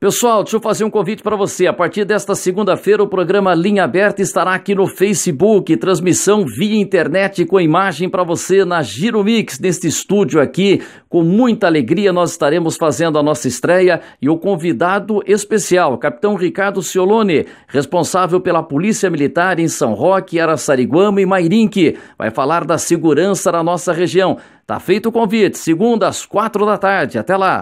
Pessoal, deixa eu fazer um convite para você. A partir desta segunda-feira, o programa Linha Aberta estará aqui no Facebook, transmissão via internet com imagem para você na Giro Mix, neste estúdio aqui. Com muita alegria, nós estaremos fazendo a nossa estreia e o convidado especial, Capitão Ricardo Ciolone, responsável pela Polícia Militar em São Roque, Araçariguama e Mairinque, vai falar da segurança na nossa região. Tá feito o convite, segunda às quatro da tarde. Até lá!